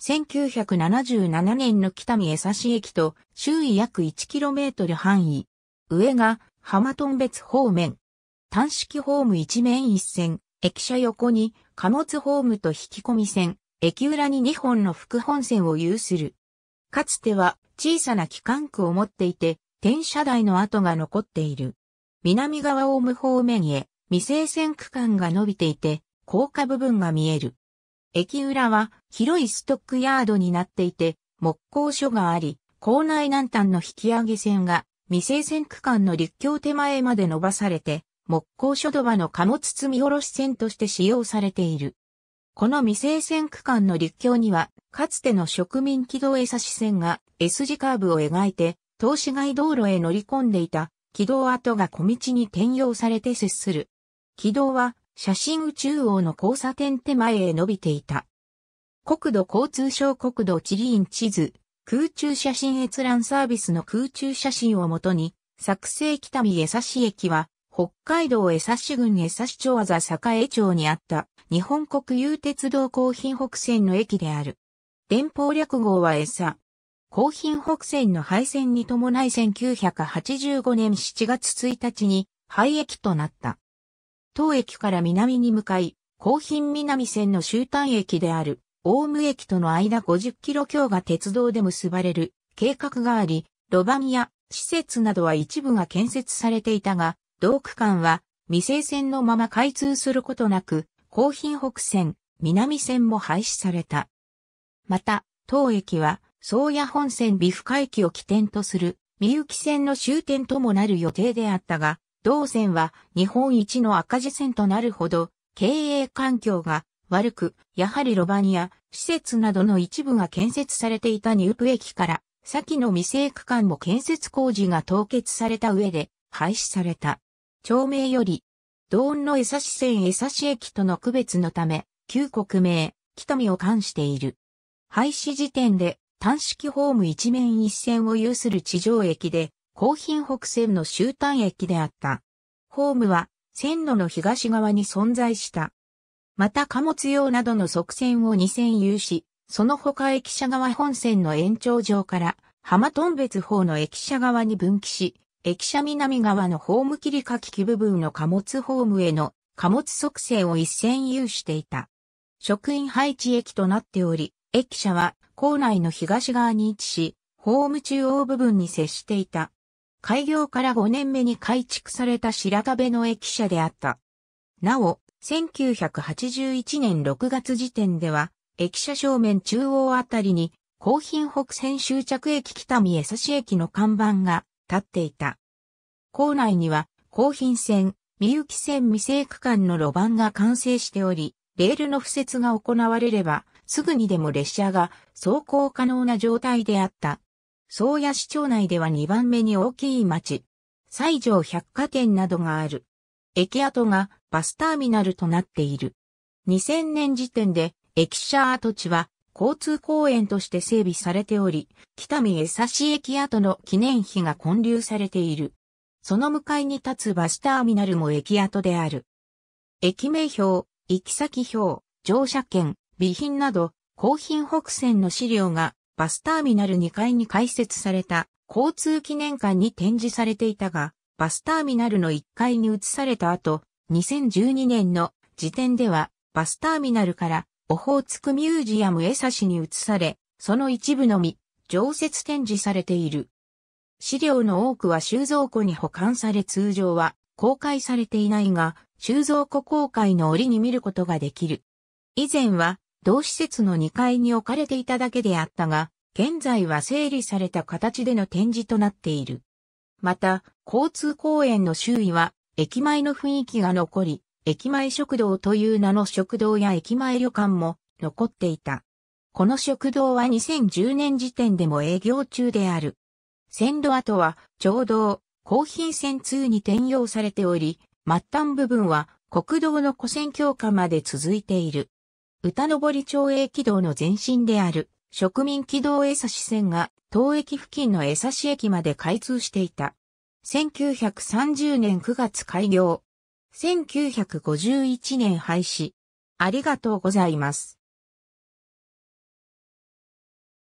1977年の北見江差駅と周囲約 1km 範囲。上が浜頓別方面。単式ホーム一面一線、駅舎横に貨物ホームと引き込み線、駅裏に2本の副本線を有する。かつては小さな機関区を持っていて、転車台の跡が残っている。南側オ無ム方面へ未成線区間が伸びていて、高架部分が見える。駅裏は広いストックヤードになっていて、木工所があり、校内南端の引き上げ線が未成線区間の立橋手前まで伸ばされて、木工所土場の貨物積み下ろし線として使用されている。この未成線区間の立橋には、かつての植民軌道江差し線が S 字カーブを描いて、東資街道路へ乗り込んでいた軌道跡が小道に転用されて接する。軌道は写真宇宙王の交差点手前へ伸びていた。国土交通省国土地理院地図、空中写真閲覧サービスの空中写真をもとに、作成北見江差駅は、北海道江差郡江差町和座栄町にあった日本国有鉄道高品北線の駅である。電報略号は江差。高品北線の廃線に伴い1985年7月1日に廃駅となった。当駅から南に向かい、高品南線の終端駅である、大ウム駅との間50キロ強が鉄道で結ばれる計画があり、路盤や施設などは一部が建設されていたが、同区間は未成線のまま開通することなく、高品北線、南線も廃止された。また、当駅は、宗谷本線美深駅を起点とする、三雪線の終点ともなる予定であったが、同線は日本一の赤字線となるほど、経営環境が悪く、やはり路盤や施設などの一部が建設されていたニュープ駅から、先の未成区間も建設工事が凍結された上で廃止された。町名より、道音の江差線江差駅との区別のため、旧国名、北見を冠している。廃止時点で単式ホーム一面一線を有する地上駅で、高品北線の終端駅であった。ホームは線路の東側に存在した。また貨物用などの側線を2 0 0 0有し、その他駅舎側本線の延長上から浜頓別方の駅舎側に分岐し、駅舎南側のホーム切り書き機部分の貨物ホームへの貨物側線を一線有していた。職員配置駅となっており、駅舎は構内の東側に位置し、ホーム中央部分に接していた。開業から5年目に改築された白壁の駅舎であった。なお、1981年6月時点では、駅舎正面中央あたりに、高品北線終着駅北見江差駅の看板が立っていた。構内には、高品線、三幸線未成区間の路盤が完成しており、レールの付設が行われれば、すぐにでも列車が走行可能な状態であった。宗谷市町内では2番目に大きい町。西条百貨店などがある。駅跡がバスターミナルとなっている。2000年時点で駅舎跡地は交通公園として整備されており、北見江差市駅跡の記念碑が建立されている。その向かいに立つバスターミナルも駅跡である。駅名表、行き先表、乗車券、備品など、高品北線の資料がバスターミナル2階に開設された交通記念館に展示されていたが、バスターミナルの1階に移された後、2012年の時点では、バスターミナルからオホーツクミュージアム江差に移され、その一部のみ、常設展示されている。資料の多くは収蔵庫に保管され通常は公開されていないが、収蔵庫公開の折に見ることができる。以前は、同施設の2階に置かれていただけであったが、現在は整理された形での展示となっている。また、交通公園の周囲は、駅前の雰囲気が残り、駅前食堂という名の食堂や駅前旅館も残っていた。この食堂は2010年時点でも営業中である。線路跡は、ちょうど、高品線2に転用されており、末端部分は国道の古線強化まで続いている。歌登町駅道の前身である。植民軌道江差線が東駅付近の江差駅まで開通していた。1930年9月開業。1951年廃止。ありがとうございます。